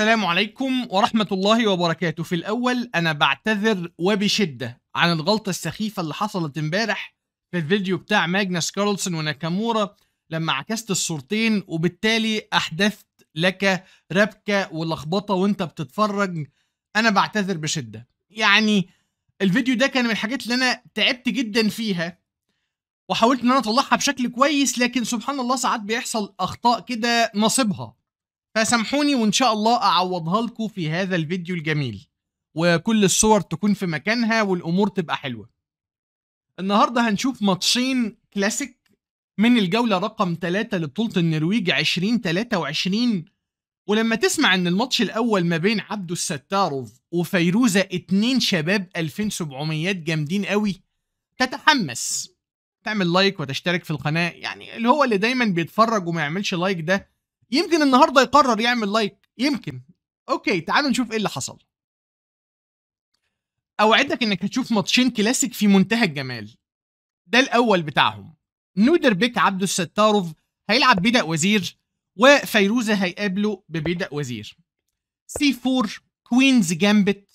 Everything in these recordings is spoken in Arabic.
السلام عليكم ورحمة الله وبركاته في الأول أنا بعتذر وبشدة عن الغلطة السخيفة اللي حصلت امبارح في الفيديو بتاع ماجنس كارلسون وناكامورا لما عكست الصورتين وبالتالي أحدثت لك ربكة ولخبطة وانت بتتفرج أنا بعتذر بشدة يعني الفيديو ده كان من الحاجات اللي أنا تعبت جدا فيها وحاولت ان انا اطلعها بشكل كويس لكن سبحان الله ساعات بيحصل اخطاء كده نصيبها فسامحوني وان شاء الله اعوضها لكم في هذا الفيديو الجميل وكل الصور تكون في مكانها والامور تبقى حلوه النهارده هنشوف ماتشين كلاسيك من الجولة رقم 3 لبطولة النرويج 2023 ولما تسمع ان الماتش الاول ما بين عبدو الستاروف وفيروزة اتنين شباب 2700 جامدين قوي تتحمس تعمل لايك وتشترك في القناة يعني اللي هو اللي دايما بيتفرج وما يعملش لايك ده يمكن النهارده يقرر يعمل لايك يمكن اوكي تعالوا نشوف ايه اللي حصل اوعدك انك هتشوف ماتشين كلاسيك في منتهى الجمال ده الاول بتاعهم نودر بيك عبد الستاروف هيلعب بدأ وزير وفيروزه هيقابله ببدأ وزير سي 4 كوينز جامبت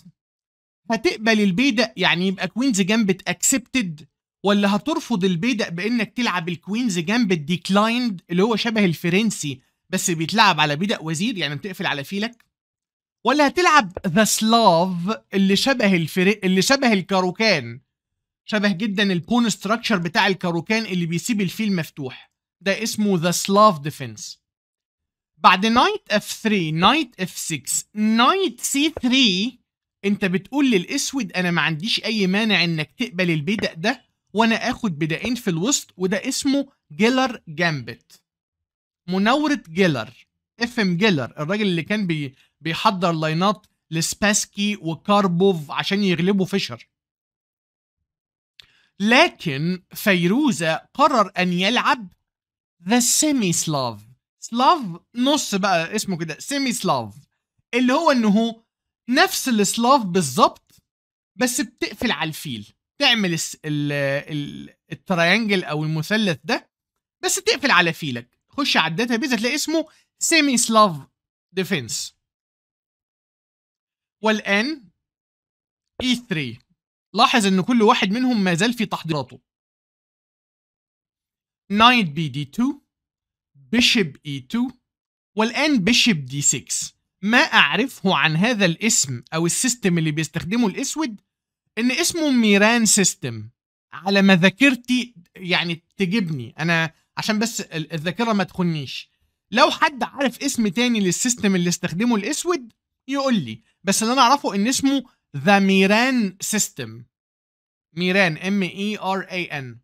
هتقبل البيدا يعني يبقى كوينز جامبت اكسبتد ولا هترفض البيدا بانك تلعب الكوينز جامبت ديكلايند اللي هو شبه الفرنسي بس بيتلعب على بدأ وزير يعني بتقفل على فيلك ولا هتلعب ذا سلاف اللي شبه الفريق اللي شبه الكاروكان شبه جدا البون ستراكشر بتاع الكاروكان اللي بيسيب الفيل مفتوح ده اسمه ذا سلاف ديفنس بعد نايت اف 3 نايت اف 6 نايت سي 3 انت بتقول للاسود انا ما عنديش اي مانع انك تقبل البدأ ده وانا اخد بدائين في الوسط وده اسمه جيلر جامبت مناوره جيلر اف ام جيلر الراجل اللي كان بي بيحضر لاينات لسباسكي وكاربوف عشان يغلبوا فيشر لكن فيروزة قرر أن يلعب ذا سيمي سلاف سلاف نص بقى اسمه كده سيمي سلاف اللي هو انه نفس السلاف بالظبط بس بتقفل على الفيل تعمل التريانجل او المثلث ده بس تقفل على فيلك خش على الداتا بيز هتلاقي اسمه سيمي سلاف ديفنس والان اي e 3 لاحظ ان كل واحد منهم ما زال في تحضيراته نايت بي دي 2 بيشب اي 2 والان بيشب دي 6 ما اعرفه عن هذا الاسم او السيستم اللي بيستخدمه الاسود ان اسمه ميران سيستم على ما ذاكرتي يعني تجبني انا عشان بس الذاكره ما تخنيش لو حد عارف اسم تاني للسيستم اللي استخدمه الاسود يقول لي بس اللي انا اعرفه ان اسمه ذا ميران سيستم ميران ام اي ار اي ان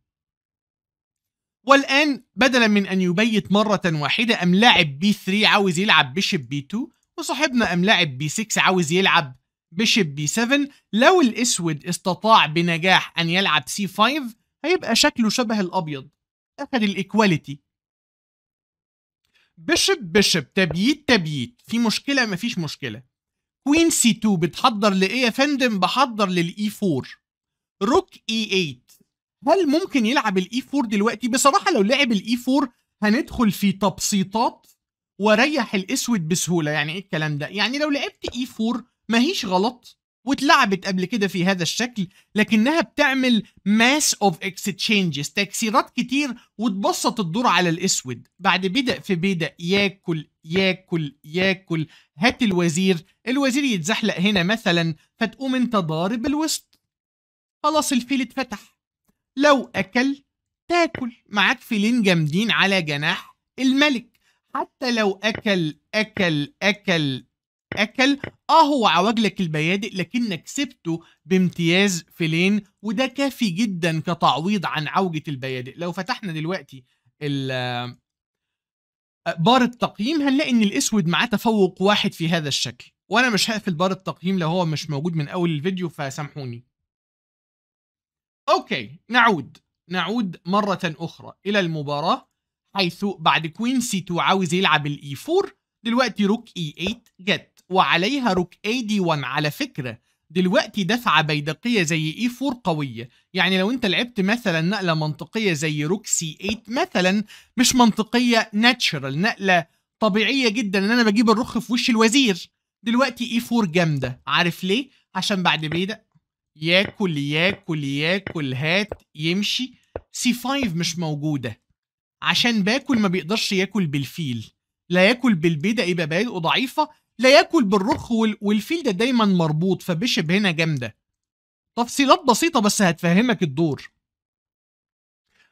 والان بدلا من ان يبيت مره واحده ام لاعب بي 3 عاوز يلعب بشيب بي 2 وصاحبنا ام لاعب بي 6 عاوز يلعب بشيب بي 7 لو الاسود استطاع بنجاح ان يلعب سي 5 هيبقى شكله شبه الابيض اخذ الايكواليتي بشب بشب تبييت تبييت في مشكله مفيش مشكله كوين سي 2 بتحضر لايه يا فندم بحضر للاي 4 e روك اي e 8 هل ممكن يلعب الاي 4 e دلوقتي بصراحه لو لعب الاي 4 هندخل في تبسيطات واريح الاسود بسهوله يعني ايه الكلام ده يعني لو لعبت اي 4 ماهيش غلط واتلعبت قبل كده في هذا الشكل لكنها بتعمل ماس اوف اكسشينجز تكسيرات كتير وتبسط الدور على الاسود بعد بدأ في بدأ ياكل ياكل ياكل هات الوزير الوزير يتزحلق هنا مثلا فتقوم انت ضارب الوسط خلاص الفيل اتفتح لو اكل تاكل معاك فيلين جامدين على جناح الملك حتى لو اكل اكل اكل اتاكل اه هو عوجلك البيادق لكنك سبته بامتياز في لين وده كافي جدا كتعويض عن عوجه البيادق لو فتحنا دلوقتي آه، بار التقييم هنلاقي ان الاسود معاه تفوق واحد في هذا الشكل وانا مش هقفل بار التقييم لو هو مش موجود من اول الفيديو فسامحوني اوكي نعود نعود مرة أخرى إلى المباراة حيث بعد كوين سي 2 عاوز يلعب الإي 4 e دلوقتي روك إي e 8 جت وعليها روك اي دي 1 على فكره دلوقتي دفعه بيدقيه زي اي 4 قويه يعني لو انت لعبت مثلا نقله منطقيه زي روك سي 8 مثلا مش منطقيه ناتشرال نقله طبيعيه جدا ان انا بجيب الرخ في وش الوزير دلوقتي اي 4 جامده عارف ليه عشان بعد بيدا ياكل ياكل ياكل هات يمشي سي 5 مش موجوده عشان باكل ما بيقدرش ياكل بالفيل لا ياكل بالبيدق يبقى بادئه ضعيفة لا ياكل بالرخ والفيل ده دايما مربوط فبشب هنا جامده تفصيلات بسيطه بس هتفهمك الدور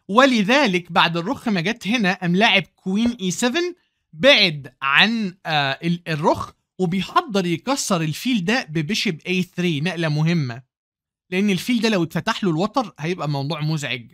ولذلك بعد الرخ ما جت هنا قام لاعب كوين اي 7 بعد عن آه الرخ وبيحضر يكسر الفيل ده ببشب اي 3 نقله مهمه لان الفيل ده لو اتفتح له الوتر هيبقى موضوع مزعج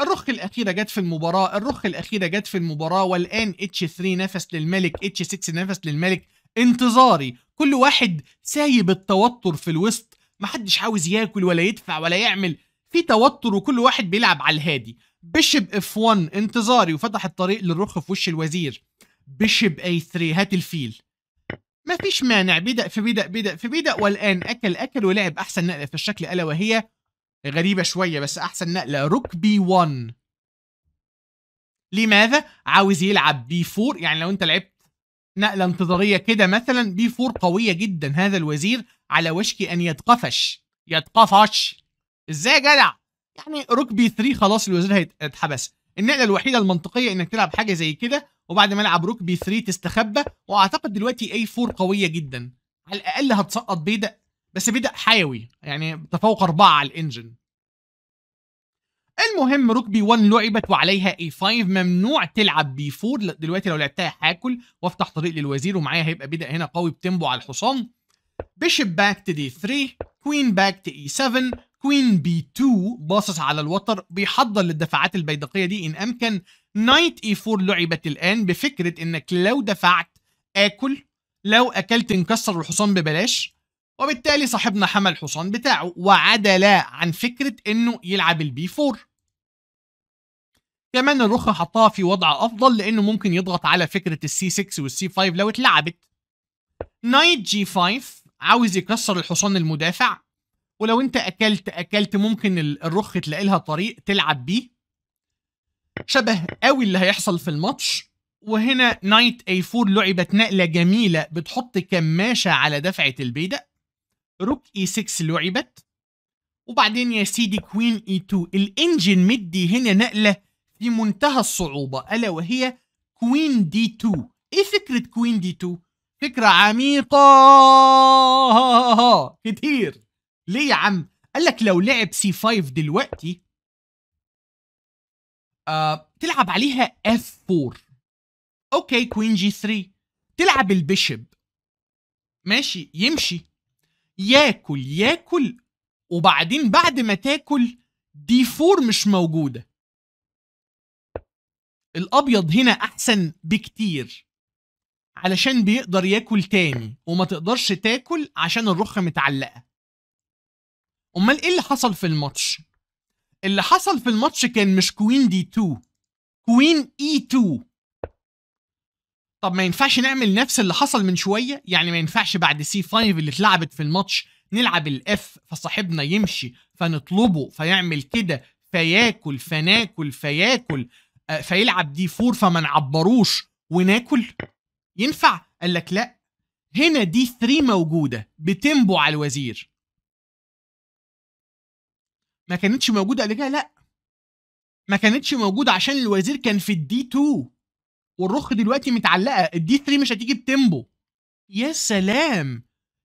الرخ الأخيرة جت في المباراة الرخ الأخيرة جت في المباراة والآن اتش 3 نفس للملك اتش 6 نفس للملك انتظاري كل واحد سايب التوتر في الوسط محدش عاوز ياكل ولا يدفع ولا يعمل في توتر وكل واحد بيلعب على الهادي بيشب اف 1 انتظاري وفتح الطريق للرخ في وش الوزير بيشب اي 3 هات الفيل مفيش مانع بدأ في بدأ بدأ في بدأ والآن أكل أكل ولعب أحسن نقلة في الشكل ألا وهي غريبة شوية بس أحسن نقلة روك بي 1 لماذا؟ عاوز يلعب بي 4 يعني لو أنت لعبت نقله انتظاريه كده مثلا بي 4 قويه جدا هذا الوزير على وشك ان يتقفش يتقفش ازاي يا جدع يعني روك بي 3 خلاص الوزير هيتحبس النقله الوحيده المنطقيه انك تلعب حاجه زي كده وبعد ما العب روك بي 3 تستخبى واعتقد دلوقتي اي 4 قويه جدا على الاقل هتسقط بيدق بس بيدق حيوي يعني تفوق اربعه على الانجن المهم ركبي 1 لعبت وعليها اي 5 ممنوع تلعب بي 4 دلوقتي لو لعبتها هاكل وافتح طريق للوزير ومعايا هيبقى بدأ هنا قوي بتمبو على الحصان بيشب باك تو دي 3 كوين باك تو اي 7 كوين بي 2 باصص على الوتر بيحضر للدفعات البيدقيه دي ان امكن نايت اي 4 لعبت الان بفكره انك لو دفعت اكل لو اكلت نكسر الحصان ببلاش وبالتالي صاحبنا حمل الحصان بتاعه وعدل عن فكره انه يلعب البي 4 كمان الرخة حطها في وضع أفضل لأنه ممكن يضغط على فكرة السي 6 والسي 5 لو اتلعبت نايت جي 5 عاوز يكسر الحصان المدافع ولو انت اكلت اكلت ممكن الرخ تلاقي لها طريق تلعب بيه شبه قوي اللي هيحصل في الماتش وهنا نايت اي 4 لعبت نقله جميله بتحط كماشه على دفعه البيدا روك اي 6 لعبت وبعدين يا سيدي كوين اي 2 الانجن مدي هنا نقله في منتهى الصعوبة ألا وهي كوين دي 2 إيه فكرة كوين دي 2 فكرة عميقة كتير ليه يا عم قال لك لو لعب سي 5 دلوقتي آه، تلعب عليها اف 4 اوكي كوين جي 3 تلعب البيشب ماشي يمشي ياكل ياكل وبعدين بعد ما تاكل دي 4 مش موجوده الابيض هنا احسن بكتير علشان بيقدر ياكل تاني وما تقدرش تاكل عشان الرخة متعلقه امال ايه اللي حصل في الماتش اللي حصل في الماتش كان مش كوين دي 2 كوين اي 2 طب ما ينفعش نعمل نفس اللي حصل من شويه يعني ما ينفعش بعد سي 5 اللي اتلعبت في الماتش نلعب الاف فصاحبنا يمشي فنطلبه فيعمل كده فياكل فناكل فياكل آه، فيلعب دي فور فما نعبروش وناكل ينفع قال لك لا هنا دي 3 موجوده بتنبو على الوزير ما كانتش موجوده قال لك لا ما كانتش موجوده عشان الوزير كان في الدي 2 والرخ دلوقتي متعلقه الدي 3 مش هتيجي بتنبو يا سلام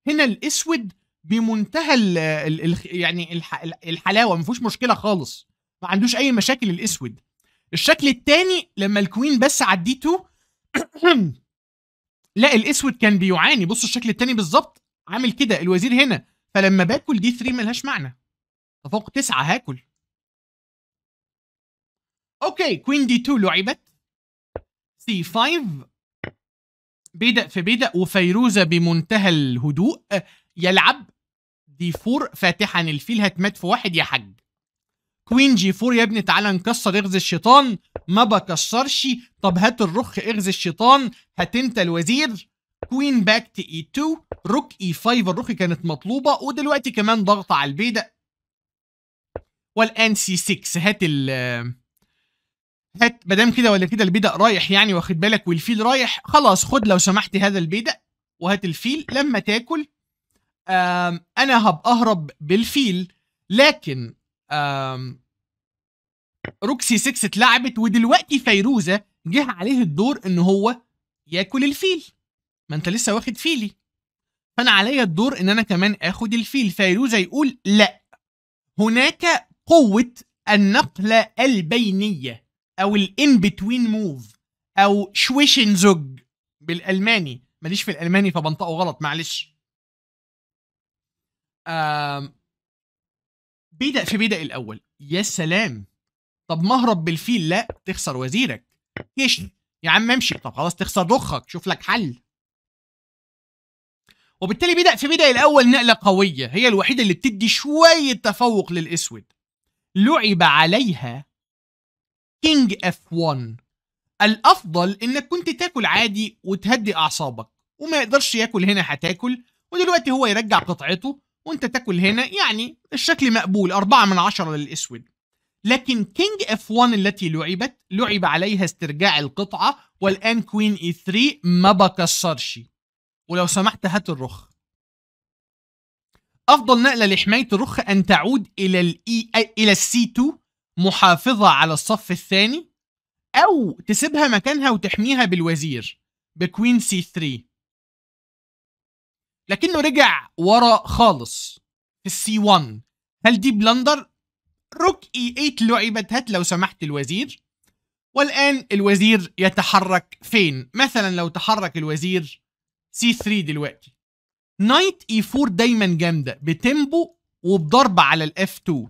هنا الاسود بمنتهى الـ الـ يعني الحلاوه ما فيهوش مشكله خالص ما عندوش اي مشاكل الاسود الشكل الثاني لما الكوين بس عديته لا الاسود كان بيعاني بصوا الشكل الثاني بالظبط عامل كده الوزير هنا فلما باكل دي 3 ملهاش معنى تفوق 9 هاكل اوكي كوين دي 2 لعبت سي 5 بدأ في بدأ وفيروزة بمنتهى الهدوء يلعب دي 4 فاتحا الفيل هتمات في واحد يا حاج كوين جي 4 يا ابني تعالى نكسر اغز الشيطان ما بكسرش طب هات الرخ اغز الشيطان هات انت الوزير كوين باك تو اي 2 روك اي 5 الرخ كانت مطلوبه ودلوقتي كمان ضغط على البيدق والان سي 6 هات ال هات ما دام كده ولا كده البيدق رايح يعني واخد بالك والفيل رايح خلاص خد لو سمحت هذا البيدق وهات الفيل لما تاكل انا هبقى اهرب بالفيل لكن روكسي 6 اتلعبت ودلوقتي فيروزه جه عليه الدور ان هو ياكل الفيل ما انت لسه واخد فيلي فانا عليا الدور ان انا كمان اخد الفيل فيروزه يقول لا هناك قوه النقله البينيه او الان بتوين موف او شويشن زوج بالالماني ماليش في الالماني فبنطقه غلط معلش بدأ في بدأ الأول يا سلام طب مهرب بالفيل لا تخسر وزيرك يشني يا عم امشي طب خلاص تخسر رخك شوف لك حل وبالتالي بدأ في بدأ الأول نقلة قوية هي الوحيدة اللي بتدي شوية تفوق للأسود لعب عليها كينج اف 1 الأفضل إنك كنت تاكل عادي وتهدي أعصابك وما يقدرش ياكل هنا هتاكل ودلوقتي هو يرجع قطعته وانت تاكل هنا يعني الشكل مقبول 4 من 10 للاسود لكن كينج اف 1 التي لعبت لعب عليها استرجاع القطعه والان كوين اي 3 ما بكسرش ولو سمحت هات الرخ افضل نقله لحمايه الرخ ان تعود الى الاي e، الى السي 2 محافظه على الصف الثاني او تسيبها مكانها وتحميها بالوزير بكوين سي 3 لكنه رجع ورا خالص في السي 1 هل دي بلندر؟ روك اي 8 لعبت هات لو سمحت الوزير والآن الوزير يتحرك فين؟ مثلا لو تحرك الوزير سي 3 دلوقتي نايت اي 4 دايما جامدة بتمبو وبضرب على الاف 2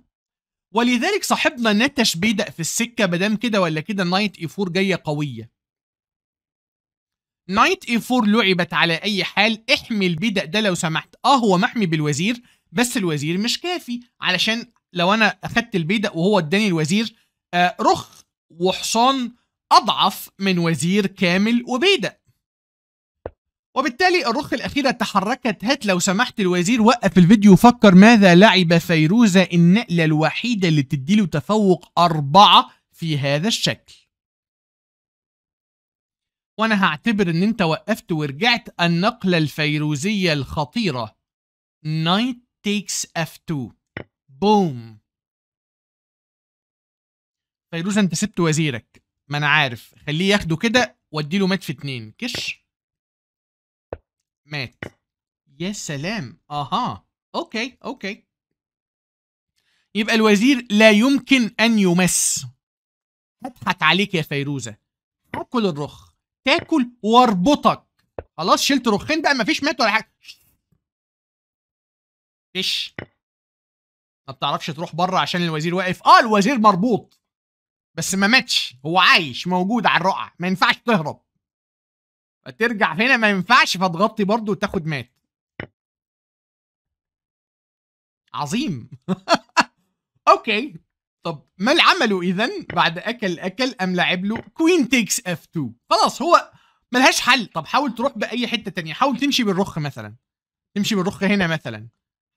ولذلك صاحبنا نتش بيدق في السكة ما كده ولا كده نايت اي 4 جاية قوية نايت اي 4 لعبت على اي حال احمي البيدق ده لو سمحت اه هو محمي بالوزير بس الوزير مش كافي علشان لو انا اخدت البيدق وهو اداني الوزير آه رخ وحصان اضعف من وزير كامل وبيدق وبالتالي الرخ الأخيرة تحركت هات لو سمحت الوزير وقف الفيديو فكر ماذا لعب فيروزة النقلة الوحيدة اللي تديله تفوق أربعة في هذا الشكل وانا هعتبر ان انت وقفت ورجعت النقله الفيروزيه الخطيره نايت takes اف 2 بوم فيروز انت سبت وزيرك ما انا عارف خليه ياخده كده واديله مات في اتنين كش مات يا سلام اها اوكي اوكي يبقى الوزير لا يمكن ان يمس هضحك عليك يا فيروزه اكل الرخ تاكل واربطك خلاص شلت رخين بقى مفيش مات ولا حاجه فيش ما بتعرفش تروح بره عشان الوزير واقف اه الوزير مربوط بس ما ماتش هو عايش موجود على الرقعه ما ينفعش تهرب فترجع هنا ما ينفعش فتغطي برضه وتاخد مات عظيم اوكي طب ما العمل اذا بعد اكل اكل ام لعب له كوين تيكس اف 2 خلاص هو ملهاش حل طب حاول تروح باي حته تانية حاول تمشي بالرخ مثلا تمشي بالرخ هنا مثلا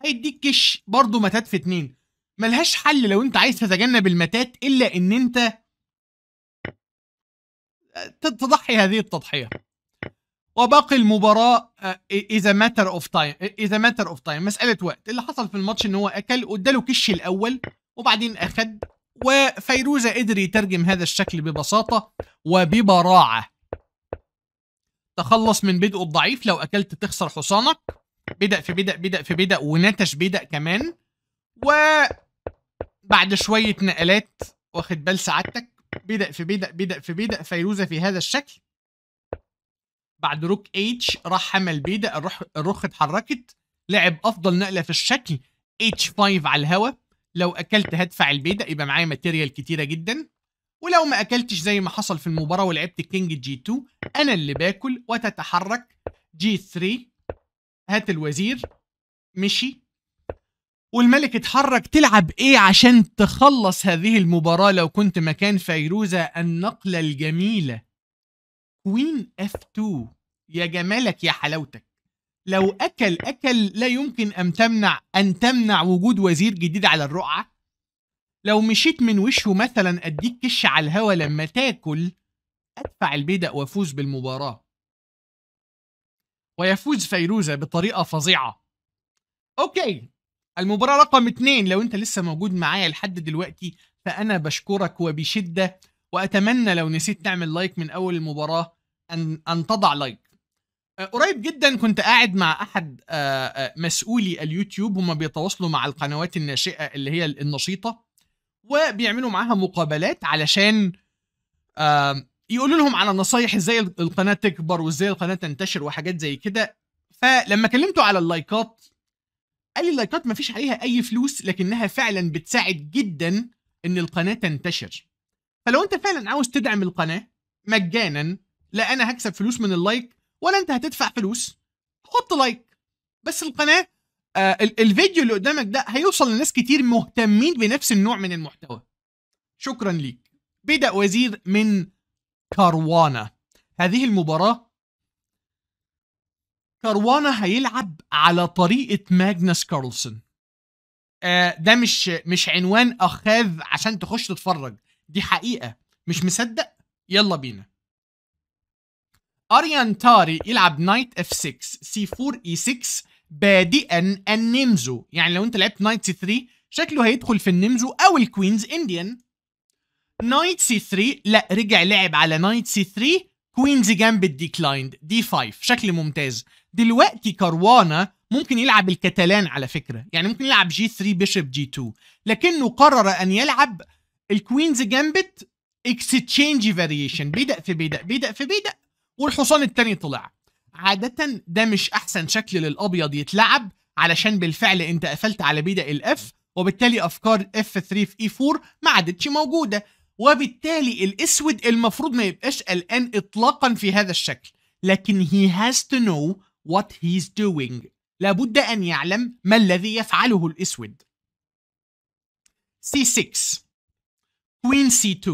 هيديك كش برضه متات في اتنين ملهاش حل لو انت عايز تتجنب المتات الا ان انت تضحي هذه التضحيه وباقي المباراة از ماتر أوف تايم از ماتر أوف تايم مسألة وقت اللي حصل في الماتش إن هو أكل واداله كش الأول وبعدين أخد وفيروزة قدر يترجم هذا الشكل ببساطة وببراعة تخلص من بدء الضعيف لو أكلت تخسر حصانك بدأ في بدأ بدأ في بدأ ونتش بدأ كمان وبعد شوية نقلات واخد بال سعادتك بدأ في بدأ بدأ في بدأ فيروزة في هذا الشكل بعد روك اتش راح حمل بيدا الرخ اتحركت لعب افضل نقله في الشكل اتش 5 على الهواء لو اكلت هدفع البيضة يبقى معايا ماتيريال كتيره جدا ولو ما اكلتش زي ما حصل في المباراه ولعبت الكينج جي 2 انا اللي باكل وتتحرك جي 3 هات الوزير مشي والملك اتحرك تلعب ايه عشان تخلص هذه المباراة لو كنت مكان فيروزة النقلة الجميلة كوين اف 2 يا جمالك يا حلاوتك لو اكل اكل لا يمكن ان تمنع ان تمنع وجود وزير جديد على الرقعه لو مشيت من وشه مثلا اديك كش على الهوا لما تاكل ادفع البيدا وافوز بالمباراه ويفوز فيروزه بطريقه فظيعه اوكي المباراه رقم اتنين لو انت لسه موجود معايا لحد دلوقتي فانا بشكرك وبشده واتمنى لو نسيت تعمل لايك من اول المباراه ان ان تضع لايك قريب جدا كنت قاعد مع احد آه، آه، مسؤولي اليوتيوب هم بيتواصلوا مع القنوات الناشئه اللي هي النشيطه وبيعملوا معاها مقابلات علشان يقولوا لهم على نصايح ازاي القناه تكبر وازاي القناه تنتشر وحاجات زي كده فلما كلمته على اللايكات قال لي اللايكات مفيش عليها اي فلوس لكنها فعلا بتساعد جدا ان القناه تنتشر فلو انت فعلا عاوز تدعم القناه مجانا لا انا هكسب فلوس من اللايك ولا انت هتدفع فلوس حط لايك بس القناه آه الفيديو اللي قدامك ده هيوصل لناس كتير مهتمين بنفس النوع من المحتوى شكرا ليك بدأ وزير من كروانا هذه المباراة كروانا هيلعب على طريقة ماجنس كارلسون آه ده مش مش عنوان أخاذ عشان تخش تتفرج دي حقيقة مش مصدق يلا بينا اريان تاري يلعب نايت اف 6 سي 4 اي 6 بادئا النمزو يعني لو انت لعبت نايت سي 3 شكله هيدخل في النمزو او الكوينز انديان نايت سي 3 لا رجع لعب على نايت سي 3 كوينز جنب الديكلايند دي 5 شكل ممتاز دلوقتي كروانا ممكن يلعب الكتالان على فكره يعني ممكن يلعب جي 3 بيشب جي 2 لكنه قرر ان يلعب الكوينز جامبت اكستشينج فاريشن بيدق في بيدق بيدق في بيدق والحصان التاني طلع عادة ده مش أحسن شكل للأبيض يتلعب علشان بالفعل أنت قفلت على بدأ الإف وبالتالي أفكار F3 في E4 ما عادتش موجودة وبالتالي الأسود المفروض ما يبقاش قلقان إطلاقا في هذا الشكل لكن he has to know what he's doing لابد أن يعلم ما الذي يفعله الأسود C6 Queen C2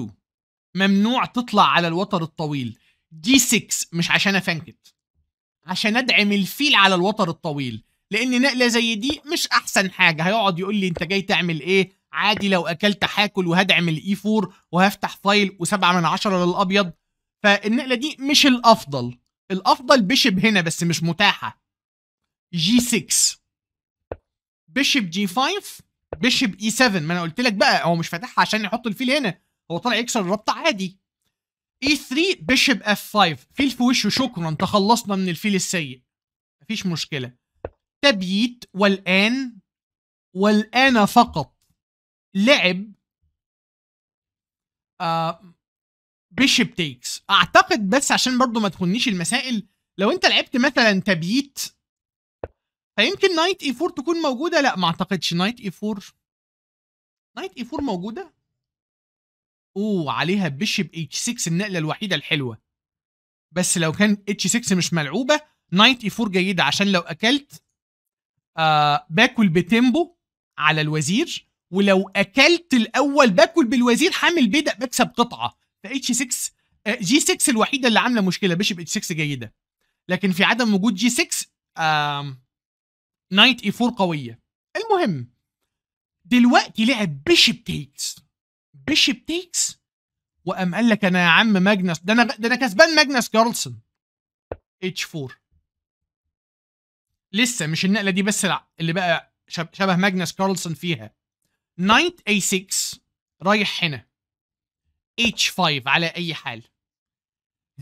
ممنوع تطلع على الوتر الطويل دي 6 مش عشان افنكت عشان ادعم الفيل على الوتر الطويل لان نقله زي دي مش احسن حاجه هيقعد يقول لي انت جاي تعمل ايه عادي لو اكلت هاكل وهدعم الاي 4 e وهفتح فايل و7 من عشرة للابيض فالنقله دي مش الافضل الافضل بيشب هنا بس مش متاحه جي 6 بيشب جي 5 بيشب اي 7 ما انا قلت لك بقى هو مش فاتحها عشان يحط الفيل هنا هو طالع يكسر الرابطه عادي اي 3 بيشب اف 5 فيل في وشه شكرا تخلصنا من الفيل السيء مفيش مشكله تبييت والان والان فقط لعب آه بيشب تيكس اعتقد بس عشان برضو ما تخنيش المسائل لو انت لعبت مثلا تبييت فيمكن نايت اي 4 تكون موجوده لا ما اعتقدش نايت اي 4 نايت اي 4 موجوده اوه عليها بشب اتش 6 النقله الوحيده الحلوه بس لو كان اتش 6 مش ملعوبه نايت اي 4 جيده عشان لو اكلت آه باكل بتيمبو على الوزير ولو اكلت الاول باكل بالوزير حامل بيدق بكسب قطعه فاتش 6 جي 6 الوحيده اللي عامله مشكله بشب اتش 6 جيده لكن في عدم وجود جي 6 نايت اي 4 قويه المهم دلوقتي لعب بيشب تيكس بيشيب تيكس وقام قال لك انا يا عم ماجنس ده انا ده انا كسبان ماجنس كارلسون اتش 4 لسه مش النقله دي بس اللي بقى شبه ماجنس كارلسون فيها نايت اي 6 رايح هنا اتش 5 على اي حال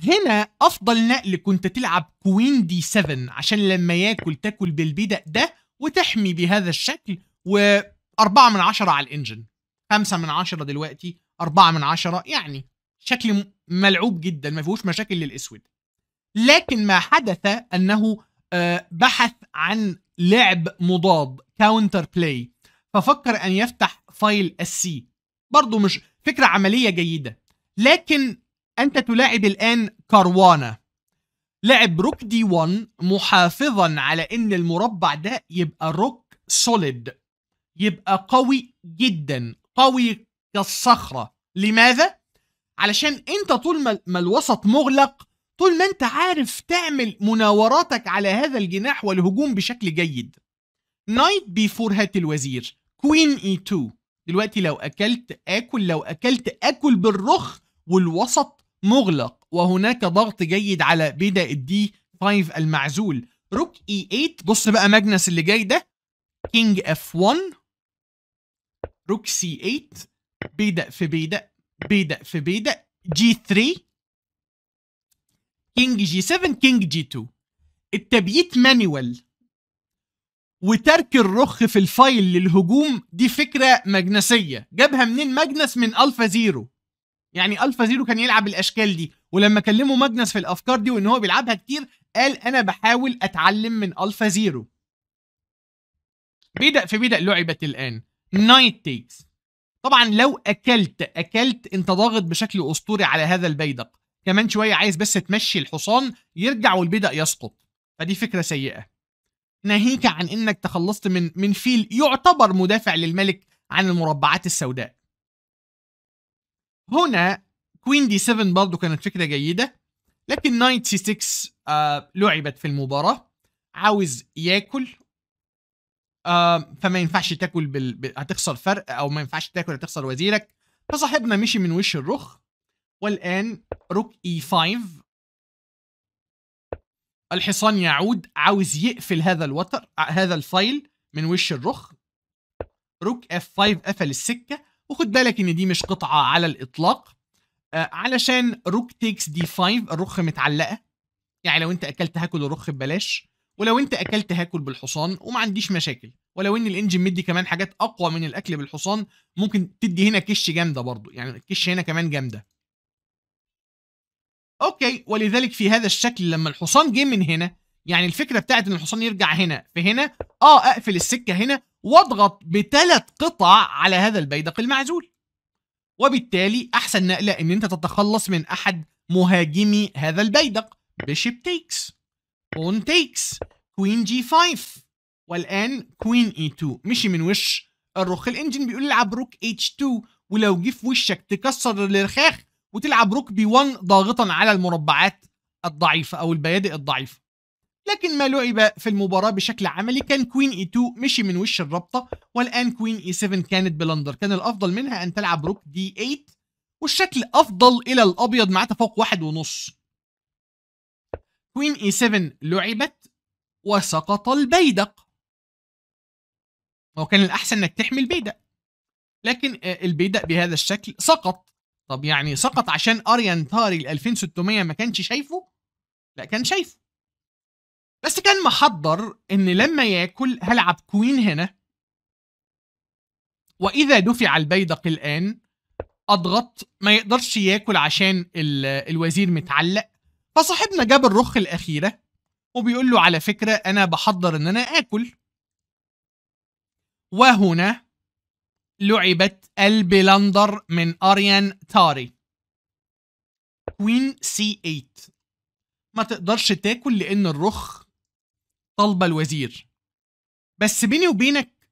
هنا افضل نقل كنت تلعب كوين دي 7 عشان لما ياكل تاكل بالبيدق ده وتحمي بهذا الشكل و 4 من 10 على الانجن خمسة من عشرة دلوقتي أربعة من عشرة يعني شكل ملعوب جدا ما فيهوش مشاكل للأسود لكن ما حدث أنه آه، بحث عن لعب مضاد كاونتر بلاي ففكر أن يفتح فايل السي برضو مش فكرة عملية جيدة لكن أنت تلاعب الآن كاروانا لعب روك دي 1 محافظا على ان المربع ده يبقى روك سوليد يبقى قوي جدا قوي كالصخرة لماذا؟ علشان انت طول ما الوسط مغلق طول ما انت عارف تعمل مناوراتك على هذا الجناح والهجوم بشكل جيد نايت بي فور هات الوزير كوين اي 2 دلوقتي لو اكلت اكل لو اكلت اكل بالرخ والوسط مغلق وهناك ضغط جيد على بدا الدي 5 المعزول روك اي e 8 بص بقى ماجنس اللي جاي ده كينج اف 1 روك سي 8 بيدق في بيدق بيدق في بيدق جي 3 كينج جي 7 كينج جي 2 التبييت مانيوال وترك الرخ في الفايل للهجوم دي فكره مجنسيه جابها منين ماجنس من الفا زيرو يعني الفا زيرو كان يلعب الاشكال دي ولما كلموا ماجنس في الافكار دي وان هو بيلعبها كتير قال انا بحاول اتعلم من الفا زيرو بيدا في بيدا لعبت الان نايت تيكس طبعا لو اكلت اكلت انت ضاغط بشكل اسطوري على هذا البيدق كمان شويه عايز بس تمشي الحصان يرجع والبيدق يسقط فدي فكره سيئه ناهيك عن انك تخلصت من من فيل يعتبر مدافع للملك عن المربعات السوداء هنا كوين دي 7 برضه كانت فكره جيده لكن نايت سي 6 آه لعبت في المباراه عاوز ياكل آه فما ينفعش تاكل بال... ب... هتخسر فرق او ما ينفعش تاكل هتخسر وزيرك فصاحبنا مشي من وش الرخ والان روك اي 5 الحصان يعود عاوز يقفل هذا الوتر هذا الفايل من وش الرخ روك اف 5 قفل السكه وخد بالك ان دي مش قطعه على الاطلاق آه علشان روك تيكس دي 5 الرخ متعلقه يعني لو انت اكلت هاكل الرخ ببلاش ولو انت اكلت هاكل بالحصان وما عنديش مشاكل ولو ان الانجن مدي كمان حاجات اقوى من الاكل بالحصان ممكن تدي هنا كش جامده برضو يعني الكش هنا كمان جامده اوكي ولذلك في هذا الشكل لما الحصان جه من هنا يعني الفكره بتاعت ان الحصان يرجع هنا في هنا اه اقفل السكه هنا واضغط بثلاث قطع على هذا البيدق المعزول وبالتالي احسن نقله ان انت تتخلص من احد مهاجمي هذا البيدق بيشيب تيكس اون تيكس كوين جي 5 والان كوين اي 2 مشي من وش الرخ الانجن بيقول العب روك اتش 2 ولو جه في وشك تكسر الرخاخ وتلعب روك بي 1 ضاغطا على المربعات الضعيفه او البيادق الضعيفه لكن ما لعب في المباراة بشكل عملي كان كوين اي 2 مشي من وش الرابطة والآن كوين اي 7 كانت بلندر كان الأفضل منها أن تلعب روك دي 8 والشكل أفضل إلى الأبيض مع تفوق واحد ونص كوين اي 7 لعبت وسقط البيدق هو كان الأحسن أنك تحمي البيدق لكن آه، البيدق بهذا الشكل سقط طب يعني سقط عشان أريان تاري ال 2600 ما كانش شايفه لا كان شايفه بس كان محضر ان لما ياكل هلعب كوين هنا واذا دفع البيدق الان اضغط ما يقدرش ياكل عشان الوزير متعلق فصاحبنا جاب الرخ الاخيره وبيقول له على فكرة أنا بحضر إن أنا آكل وهنا لعبت البلندر من أريان تاري كوين سي 8 ما تقدرش تاكل لأن الرخ طالبة الوزير بس بيني وبينك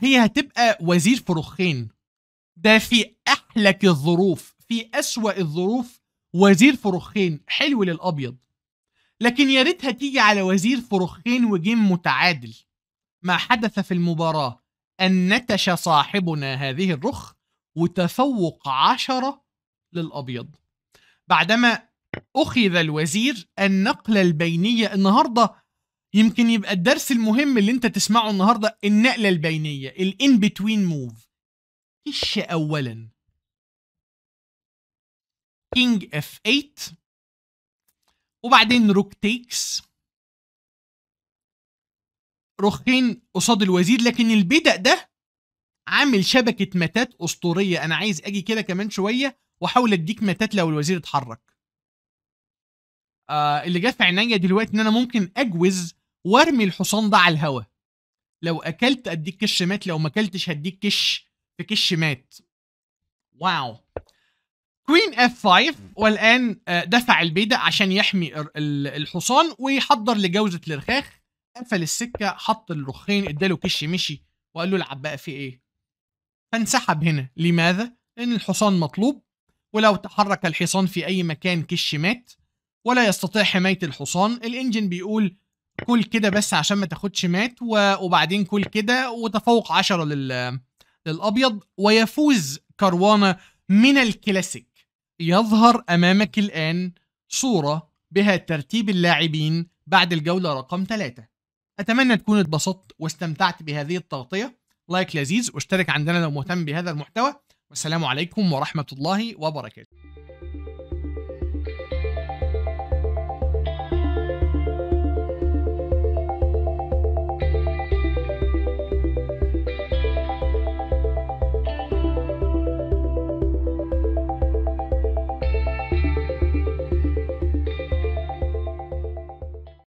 هي هتبقى وزير في رخين ده في أحلك الظروف في أسوأ الظروف وزير فرخين حلو للأبيض لكن يا ريتها تيجي على وزير فرخين وجيم متعادل ما حدث في المباراة أن نتش صاحبنا هذه الرخ وتفوق عشرة للأبيض بعدما أخذ الوزير النقلة البينية النهاردة يمكن يبقى الدرس المهم اللي انت تسمعه النهاردة النقلة البينية الان بتوين موف كش أولا كينج اف 8 وبعدين روك تيكس رخين قصاد الوزير لكن البدأ ده عامل شبكة متات أسطورية أنا عايز أجي كده كمان شوية وأحاول أديك متات لو الوزير اتحرك آه اللي جه في عينيا دلوقتي إن أنا ممكن أجوز وارمي الحصان ده على الهوا لو أكلت أديك كش مات لو ما أكلتش هديك كش في كش مات واو كوين اف 5 والان آه، دفع البيدق عشان يحمي الحصان ويحضر لجوزه الرخاخ قفل السكه حط الرخين اداله كش مشي وقال له العب بقى في ايه فانسحب هنا لماذا لان الحصان مطلوب ولو تحرك الحصان في اي مكان كش مات ولا يستطيع حمايه الحصان الانجن بيقول كل كده بس عشان ما تاخدش مات وبعدين كل كده وتفوق 10 للابيض ويفوز كروانا من الكلاسيك يظهر أمامك الآن صورة بها ترتيب اللاعبين بعد الجولة رقم 3 أتمنى تكون اتبسطت واستمتعت بهذه التغطية لايك لذيذ واشترك عندنا لو مهتم بهذا المحتوى والسلام عليكم ورحمة الله وبركاته